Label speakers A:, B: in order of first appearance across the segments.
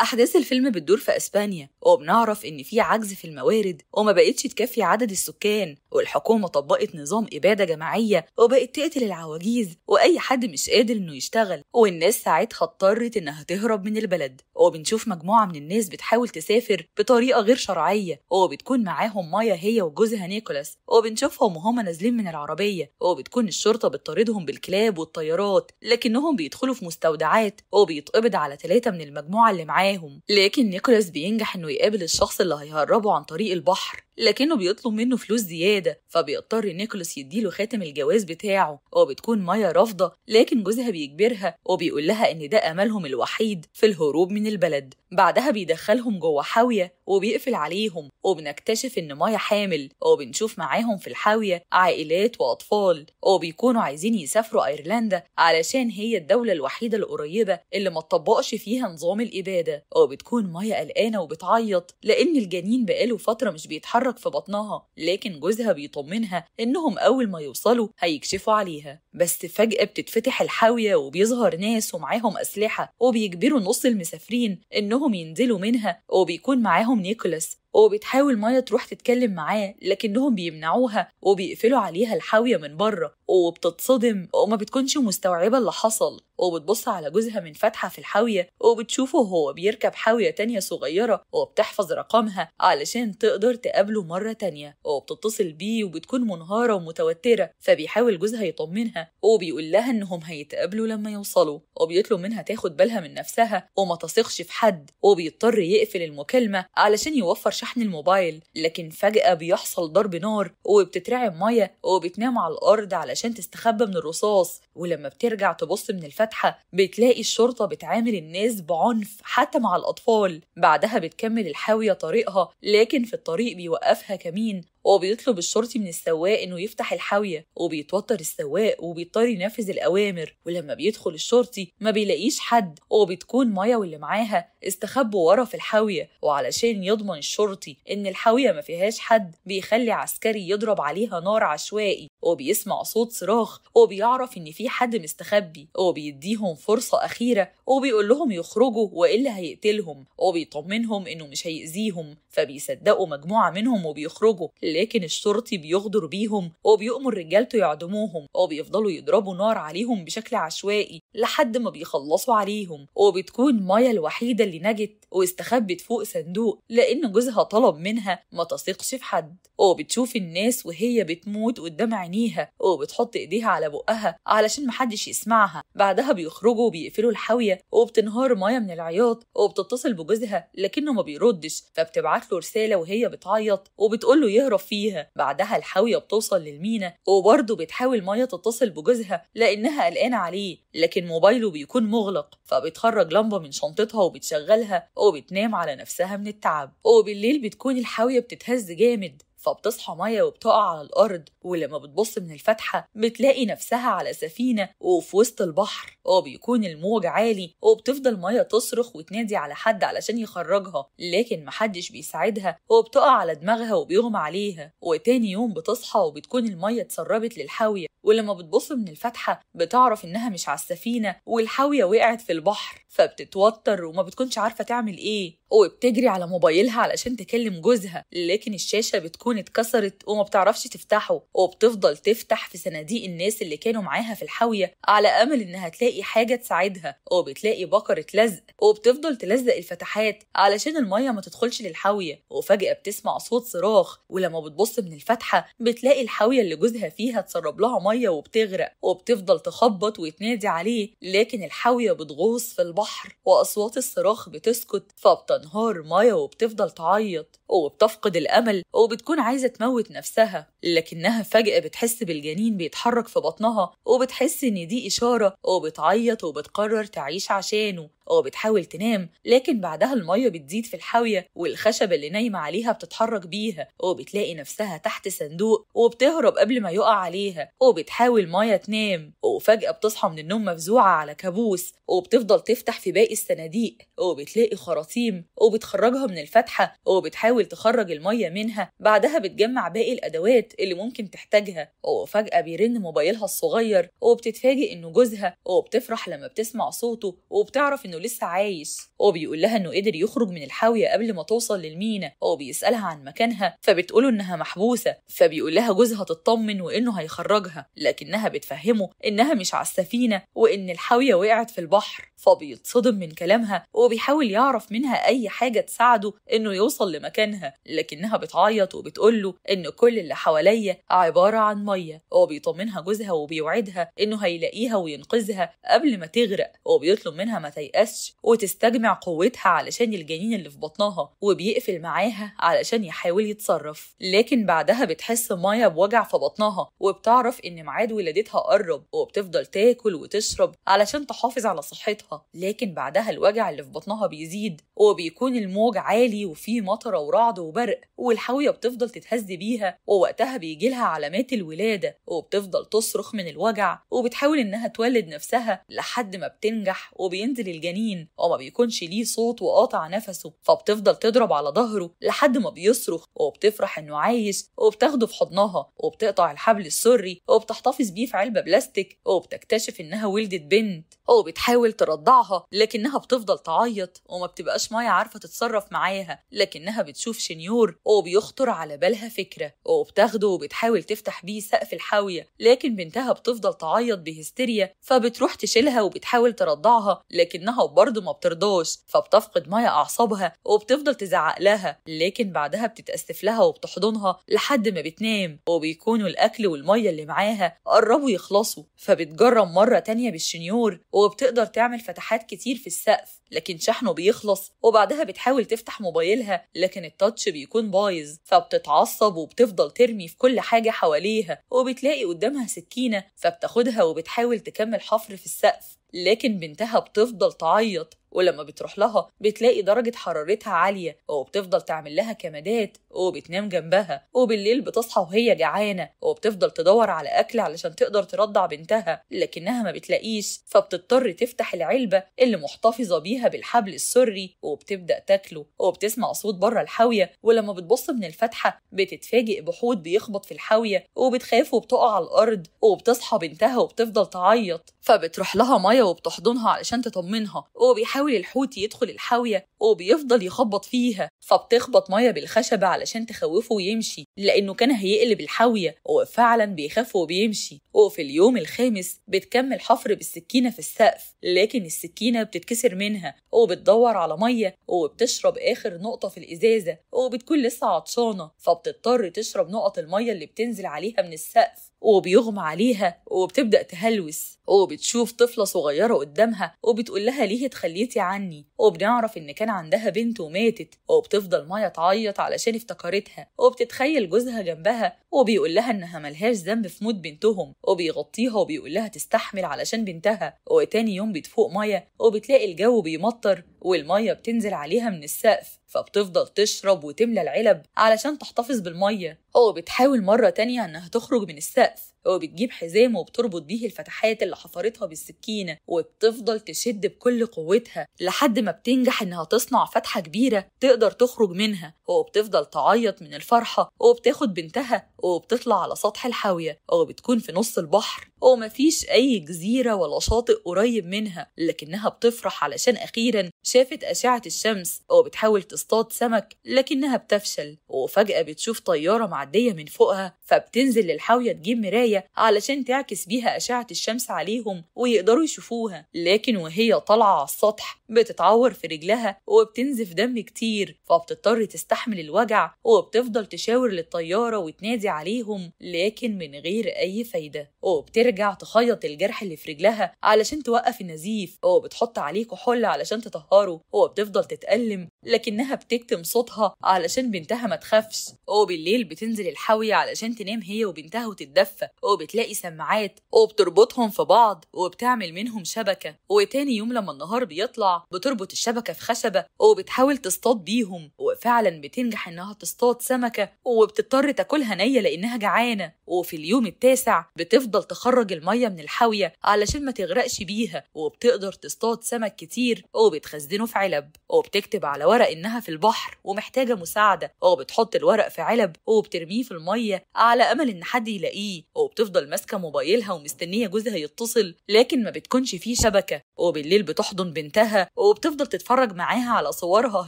A: أحداث الفيلم بتدور في أسبانيا وبنعرف إن في عجز في الموارد وما بقتش تكفي عدد السكان والحكومة طبقت نظام إبادة جماعية وبقت تقتل العواجيز وأي حد مش قادر إنه يشتغل والناس ساعتها اضطرت إنها تهرب من البلد وبنشوف مجموعة من الناس بتحاول تسافر بطريقة غير شرعية وبتكون معاهم مايا هي وجوزها نيكولاس وبنشوفهم وهم نازلين من العربية وبتكون الشرطة بتطاردهم بالكلاب والطيارات لكنهم بيدخلوا في مستودعات وبيتقبض على ثلاثة من المجموعة اللي معاهم معاهم لكن نيكولاس بينجح انه يقابل الشخص اللي هيهربه عن طريق البحر لكنه بيطلب منه فلوس زيادة فبيضطر نيكولاس يديله خاتم الجواز بتاعه وبتكون مايا رافضة لكن جوزها بيجبرها وبيقول لها إن ده أملهم الوحيد في الهروب من البلد بعدها بيدخلهم جوه حاوية وبيقفل عليهم وبنكتشف إن مايا حامل وبنشوف معاهم في الحاوية عائلات وأطفال وبيكونوا عايزين يسافروا أيرلندا علشان هي الدولة الوحيدة القريبة اللي ما تطبقش فيها نظام الإبادة وبتكون مايا قلقانة وبتعيط لأن الجنين بقاله فترة مش بيتحرك بتتحرك في بطنها لكن جوزها بيطمنها إنهم أول ما يوصلوا هيكشفوا عليها بس فجأة بتتفتح الحاوية وبيظهر ناس ومعاهم أسلحة وبيجبروا نص المسافرين إنهم ينزلوا منها وبيكون معاهم نيكولاس وبتحاول مايا تروح تتكلم معاه لكنهم بيمنعوها وبيقفلوا عليها الحاوية من بره وبتتصدم وما بتكونش مستوعبة اللي حصل وبتبص على جوزها من فتحة في الحاوية وبتشوفه وهو بيركب حاوية تانية صغيرة وبتحفظ رقمها علشان تقدر تقابله مرة تانية وبتتصل بيه وبتكون منهارة ومتوترة فبيحاول جوزها يطمنها وبيقول لها إنهم هيتقابلوا لما يوصلوا وبيطلب منها تاخد بالها من نفسها وما تثقش في حد وبيضطر يقفل المكالمة علشان يوفر شحن الموبايل لكن فجأة بيحصل ضرب نار وبتترعب مية وبتنام على الأرض علشان تستخبى من الرصاص ولما بترجع تبص من الفتحة بتلاقي الشرطة بتعامل الناس بعنف حتى مع الأطفال بعدها بتكمل الحاوية طريقها لكن في الطريق بيوقفها كمين وبيطلب الشرطي من السواق انه يفتح الحاويه وبيتوتر السواق وبيضطر ينفذ الاوامر ولما بيدخل الشرطي ما بيلاقيش حد وبتكون مايا واللي معاها استخبوا ورا في الحاويه وعلشان يضمن الشرطي ان الحاويه ما فيهاش حد بيخلي عسكري يضرب عليها نار عشوائي وبيسمع صوت صراخ وبيعرف ان في حد مستخبي وبيديهم فرصه اخيره وبيقول لهم يخرجوا والا هيقتلهم وبيطمنهم انه مش هيأذيهم فبيصدقوا مجموعه منهم وبيخرجوا لكن الشرطي بيغدر بيهم وبيؤمر رجالته يعدموهم وبيفضلوا يضربوا نار عليهم بشكل عشوائي لحد ما بيخلصوا عليهم وبتكون مايا الوحيدة اللي نجت واستخبت فوق صندوق لأن جوزها طلب منها ما تثقش في حد وبتشوف الناس وهي بتموت قدام عينيها وبتحط إيديها على بقها علشان محدش يسمعها بعدها بيخرجوا وبيقفلوا الحاوية وبتنهار مايا من العياط وبتتصل بجوزها لكنه ما بيردش فبتبعت له رسالة وهي بتعيط وبتقول له يهرب فيها بعدها الحاوية بتوصل للمينا وبرضه بتحاول مايا تتصل بجوزها لأنها قلقانة عليه لكن لكن موبايله بيكون مغلق فبيتخرج لمبة من شنطتها وبتشغلها وبتنام على نفسها من التعب وبالليل بتكون الحاوية بتتهز جامد فبتصحى مية وبتقع على الأرض ولما بتبص من الفتحة بتلاقي نفسها على سفينة وفي وسط البحر وبيكون اه، الموج عالي وبتفضل مية تصرخ وتنادي على حد علشان يخرجها لكن محدش بيساعدها وبتقع على دماغها وبيغمى عليها وتاني يوم بتصحى وبتكون المية اتسربت للحاوية ولما بتبص من الفتحة بتعرف إنها مش على السفينة والحاوية وقعت في البحر فبتتوتر وما بتكونش عارفة تعمل إيه وبتجري على موبايلها علشان تكلم جوزها لكن الشاشة بتكون يكون اتكسرت وما بتعرفش تفتحه وبتفضل تفتح في صناديق الناس اللي كانوا معاها في الحاوية على أمل إنها تلاقي حاجة تساعدها وبتلاقي بقرة لزق وبتفضل تلزق الفتحات علشان المية ما تدخلش للحاوية وفجأة بتسمع صوت صراخ ولما بتبص من الفتحة بتلاقي الحاوية اللي جوزها فيها تسرب لها مية وبتغرق وبتفضل تخبط وتنادي عليه لكن الحاوية بتغوص في البحر وأصوات الصراخ بتسكت فبتنهار مية وبتفضل تعيط وبتفقد الأمل وبتكون عايزة تموت نفسها لكنها فجأة بتحس بالجنين بيتحرك في بطنها وبتحس إن دي إشارة وبتعيط وبتقرر تعيش عشانه أو بتحاول تنام لكن بعدها المية بتزيد في الحاوية والخشب اللي نايمة عليها بتتحرك بيها وبتلاقي نفسها تحت صندوق وبتهرب قبل ما يقع عليها وبتحاول مية تنام وفجأة بتصحى من النوم مفزوعة على كابوس وبتفضل تفتح في باقي الصناديق وبتلاقي خراطيم وبتخرجها من الفتحة وبتحاول تخرج المية منها بعدها بتجمع باقي الأدوات اللي ممكن تحتاجها وفجأة بيرن موبايلها الصغير وبتتفاجئ إنه جوزها وبتفرح لما بتسمع صوته وبتعرف إنه لسه عايش هو بيقول لها انه قدر يخرج من الحاويه قبل ما توصل للمينا هو بيسالها عن مكانها فبتقوله انها محبوسه فبيقول لها جوزها تطمن وانه هيخرجها لكنها بتفهمه انها مش على السفينه وان الحاويه وقعت في البحر فبيتصدم من كلامها وبيحاول يعرف منها أي حاجة تساعده إنه يوصل لمكانها لكنها بتعيط وبتقوله إن كل اللي حواليا عبارة عن مية وبيطمنها جوزها وبيوعدها إنه هيلاقيها وينقذها قبل ما تغرق وبيطلب منها ما تيأسش وتستجمع قوتها علشان الجنين اللي في بطنها وبيقفل معاها علشان يحاول يتصرف لكن بعدها بتحس مايا بوجع في بطنها وبتعرف إن ميعاد ولادتها قرب وبتفضل تاكل وتشرب علشان تحافظ على صحتها لكن بعدها الوجع اللي في بطنها بيزيد وبيكون الموج عالي وفيه مطره ورعد وبرق والحاويه بتفضل تتهز بيها ووقتها بيجي لها علامات الولاده وبتفضل تصرخ من الوجع وبتحاول انها تولد نفسها لحد ما بتنجح وبينزل الجنين وما بيكونش ليه صوت وقاطع نفسه فبتفضل تضرب على ظهره لحد ما بيصرخ وبتفرح انه عايش وبتاخده في حضنها وبتقطع الحبل السري وبتحتفظ بيه في علبه بلاستيك وبتكتشف انها ولدت بنت وبتحاول ترد بترضعها لكنها بتفضل تعيط وما بتبقاش مايا عارفة تتصرف معاها لكنها بتشوف شنيور وبيخطر على بالها فكرة وبتاخده وبتحاول تفتح بيه سقف الحاوية لكن بنتها بتفضل تعيط بهستيريا فبتروح تشيلها وبتحاول ترضعها لكنها برضه ما بترضاش فبتفقد مايا أعصابها وبتفضل تزعق لها لكن بعدها بتتأسف لها وبتحضنها لحد ما بتنام وبيكونوا الأكل والمية اللي معاها قربوا يخلصوا فبتجرب مرة تانية بالشنيور وبتقدر تعمل فتحات كتير في السقف لكن شحنه بيخلص وبعدها بتحاول تفتح موبايلها لكن التاتش بيكون بايظ فبتتعصب وبتفضل ترمي في كل حاجة حواليها وبتلاقي قدامها سكينة فبتاخدها وبتحاول تكمل حفر في السقف لكن بنتها بتفضل تعيط ولما بتروح لها بتلاقي درجة حرارتها عالية وبتفضل تعمل لها كمادات وبتنام جنبها وبالليل بتصحى وهي جعانة وبتفضل تدور على أكل علشان تقدر ترضع بنتها لكنها ما بتلاقيش فبتضطر تفتح العلبة اللي محتفظة بيها بالحبل السري وبتبدأ تاكله وبتسمع صوت بره الحاوية ولما بتبص من الفتحة بتتفاجئ بحوت بيخبط في الحاوية وبتخاف وبتقع على الأرض وبتصحى بنتها وبتفضل تعيط فبتروح لها مية وبتحضنها علشان تطمنها وبيحاول بيحاول الحوت يدخل الحاوية وبيفضل يخبط فيها فبتخبط مية بالخشبة علشان تخوفه ويمشي لأنه كان هيقلب الحاوية وفعلا بيخاف وبيمشي وفي اليوم الخامس بتكمل حفر بالسكينة في السقف لكن السكينة بتتكسر منها وبتدور على مية وبتشرب آخر نقطة في الإزازة وبتكون لسه عطشانة فبتضطر تشرب نقط المية اللي بتنزل عليها من السقف وبيغمى عليها وبتبدأ تهلوس وبتشوف طفلة صغيرة قدامها وبتقول لها ليه تخليت بيتي عني وبنعرف إن كان عندها بنت وماتت وبتفضل مايا تعيط علشان افتكرتها وبتتخيل جوزها جنبها وبيقول لها إنها ملهاش ذنب في موت بنتهم وبيغطيها وبيقول لها تستحمل علشان بنتها وتاني يوم بتفوق مايا وبتلاقي الجو بيمطر والمايا بتنزل عليها من السقف فبتفضل تشرب وتملى العلب علشان تحتفظ بالمية هو بتحاول مرة تانية إنها تخرج من السقف هو بتجيب حزام وبتربط بيه الفتحات اللي حفرتها بالسكينة وبتفضل تشد بكل قوتها لحد ما بتنجح إنها تصنع فتحة كبيرة تقدر تخرج منها هو بتفضل تعيط من الفرحة وبتاخد بنتها وبتطلع على سطح الحاوية وبتكون في نص البحر ومفيش أي جزيرة ولا شاطئ قريب منها لكنها بتفرح علشان أخيرا شافت أشعة الشمس وبتحاول تصنع تصطاد سمك لكنها بتفشل وفجأة بتشوف طيارة معدية من فوقها فبتنزل للحاوية تجيب مراية علشان تعكس بيها أشعة الشمس عليهم ويقدروا يشوفوها لكن وهي طالعة على السطح بتتعور في رجلها وبتنزف دم كتير فبتضطر تستحمل الوجع وبتفضل تشاور للطيارة وتنادي عليهم لكن من غير أي فايدة وبترجع تخيط الجرح اللي في رجلها علشان توقف النزيف وبتحط عليه كحول علشان تطهره وبتفضل تتألم لكنها بتكتم صوتها علشان بنتها ما تخافش وبالليل بتنزل الحاوية علشان تنام هي وبنتها وتتدفى وبتلاقي سماعات وبتربطهم في بعض وبتعمل منهم شبكة وتاني يوم لما النهار بيطلع بتربط الشبكة في خشبة وبتحاول تصطاد بيهم وفعلا بتنجح انها تصطاد سمكة وبتضطر تاكلها نية لانها جعانة وفي اليوم التاسع بتفضل تخرج المية من الحاوية علشان ما تغرقش بيها وبتقدر تصطاد سمك كتير وبتخزنه في علب وبتكتب على ورق انها في البحر ومحتاجة مساعدة وبتحط الورق في علب وبترميه في المية على أمل إن حد يلاقيه وبتفضل ماسكة موبايلها ومستنية جوزها يتصل لكن ما بتكونش فيه شبكة وبالليل بتحضن بنتها وبتفضل تتفرج معاها على صورها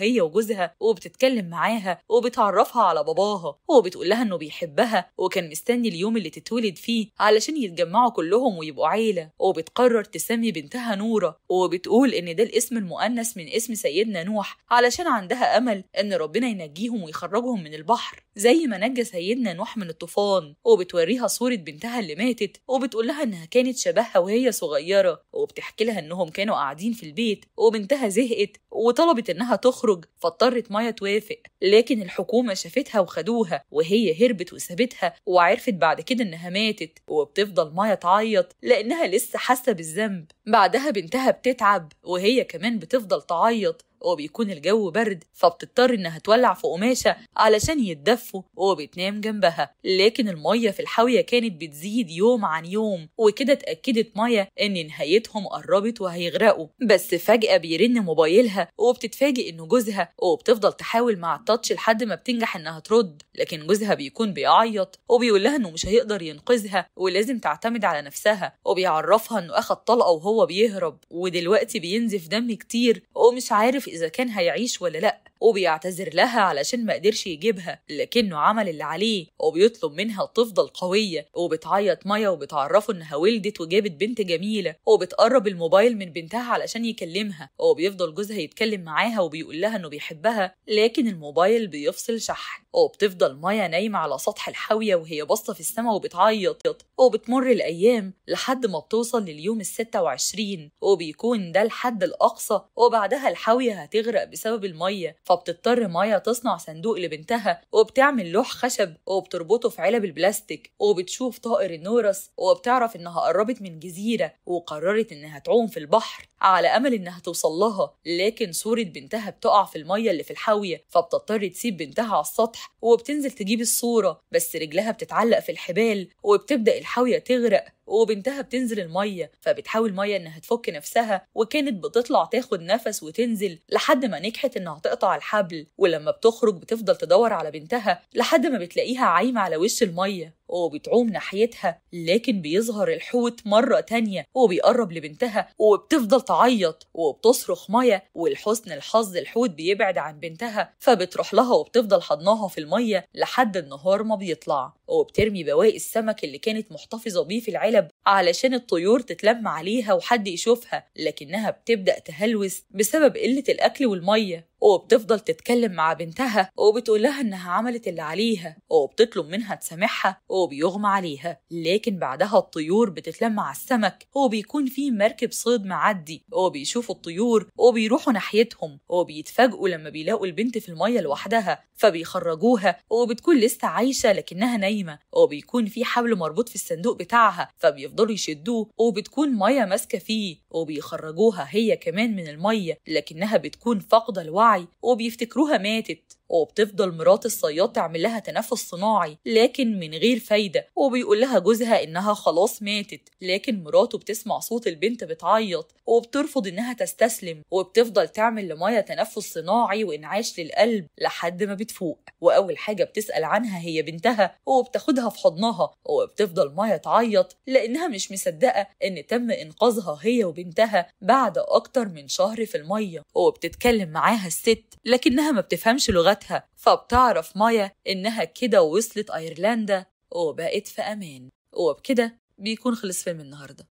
A: هي وجوزها وبتتكلم معاها وبتعرفها على باباها وبتقول لها إنه بيحبها وكان مستني اليوم اللي تتولد فيه علشان يتجمعوا كلهم ويبقوا عيلة وبتقرر تسمي بنتها نورة وبتقول إن ده الاسم المؤنث من اسم سيدنا نوح علشان عندها عندها امل ان ربنا ينجيهم ويخرجهم من البحر زي ما نجى سيدنا نوح من الطوفان وبتوريها صوره بنتها اللي ماتت وبتقول لها انها كانت شبهها وهي صغيره وبتحكي لها انهم كانوا قاعدين في البيت وبنتها زهقت وطلبت انها تخرج فاضطرت مايا توافق لكن الحكومه شافتها وخدوها وهي هربت وسابتها وعرفت بعد كده انها ماتت وبتفضل مايا تعيط لانها لسه حاسه بالذنب بعدها بنتها بتتعب وهي كمان بتفضل تعيط وبيكون الجو برد فبتضطر إنها تولع في قماشة علشان يتدفوا وبتنام جنبها لكن المية في الحاوية كانت بتزيد يوم عن يوم وكده اتأكدت مايا إن نهايتهم قربت وهيغرقوا بس فجأة بيرن موبايلها وبتتفاجئ إنه جوزها وبتفضل تحاول مع التاتش لحد ما بتنجح إنها ترد لكن جوزها بيكون بيعيط وبيقول لها إنه مش هيقدر ينقذها ولازم تعتمد على نفسها وبيعرفها إنه أخد طلقة وهو بيهرب ودلوقتي بينزف دم كتير ومش عارف اذا كان هيعيش ولا لا وبيعتذر لها علشان ما قدرش يجيبها لكنه عمل اللي عليه وبيطلب منها تفضل قوية وبتعيط مايا وبتعرفه إنها ولدت وجابت بنت جميلة وبتقرب الموبايل من بنتها علشان يكلمها وبيفضل جوزها يتكلم معاها وبيقول لها إنه بيحبها لكن الموبايل بيفصل شحن وبتفضل مايا نايمة على سطح الحاوية وهي باصة في السماء وبتعيط وبتمر الأيام لحد ما بتوصل لليوم الستة وعشرين وبيكون ده الحد الأقصى وبعدها الحاوية هتغرق بسبب المية ف فبتضطر مايا تصنع صندوق لبنتها وبتعمل لوح خشب وبتربطه في علب البلاستيك وبتشوف طائر النورس وبتعرف إنها قربت من جزيرة وقررت إنها تعوم في البحر على أمل إنها توصل لها لكن صورة بنتها بتقع في المية اللي في الحاوية فبتضطر تسيب بنتها على السطح وبتنزل تجيب الصورة بس رجلها بتتعلق في الحبال وبتبدأ الحاوية تغرق وبنتها بتنزل المية فبتحاول مية إنها تفك نفسها وكانت بتطلع تاخد نفس وتنزل لحد ما نجحت إنها تقطع الحبل ولما بتخرج بتفضل تدور على بنتها لحد ما بتلاقيها عايمة على وش المية وبتعوم ناحيتها لكن بيظهر الحوت مرة تانية وبيقرب لبنتها وبتفضل تعيط وبتصرخ مية ولحسن الحظ الحوت بيبعد عن بنتها فبتروح لها وبتفضل حضناها في المية لحد النهار ما بيطلع وبترمي بواقي السمك اللي كانت محتفظة بيه في العلب علشان الطيور تتلم عليها وحد يشوفها لكنها بتبدأ تهلوس بسبب قلة الأكل والمية وبتفضل تتكلم مع بنتها وبتقولها إنها عملت اللي عليها وبتطلب منها تسامحها وبيغمى بيغمى عليها لكن بعدها الطيور بتتلم على السمك وبيكون في مركب صيد معدي وبيشوفوا الطيور وبيروحوا ناحيتهم وبيتفاجئوا لما بيلاقوا البنت في المية لوحدها فبيخرجوها وبتكون لسه عايشة لكنها نايمة وبيكون في حبل مربوط في الصندوق بتاعها فبيفضلوا يشدوه وبتكون مية ماسكة فيه وبيخرجوها هي كمان من المية لكنها بتكون فاقدة الوعي وبيفتكروها ماتت وبتفضل مرات الصياد تعمل لها تنفس صناعي لكن من غير فايدة وبيقول لها جوزها إنها خلاص ماتت لكن مراته بتسمع صوت البنت بتعيط وبترفض إنها تستسلم وبتفضل تعمل لمايا تنفس صناعي وإنعاش للقلب لحد ما بتفوق وأول حاجة بتسأل عنها هي بنتها وبتاخدها في حضنها وبتفضل مايا تعيط لأنها مش مصدقة إن تم إنقاذها هي وبنتها بعد أكتر من شهر في المية وبتتكلم معاها الست لكنها ما بتفهمش لغتها حياتها فبتعرف مايا إنها كده وصلت أيرلندا وبقت في أمان وبكده بيكون خلص فيلم النهارده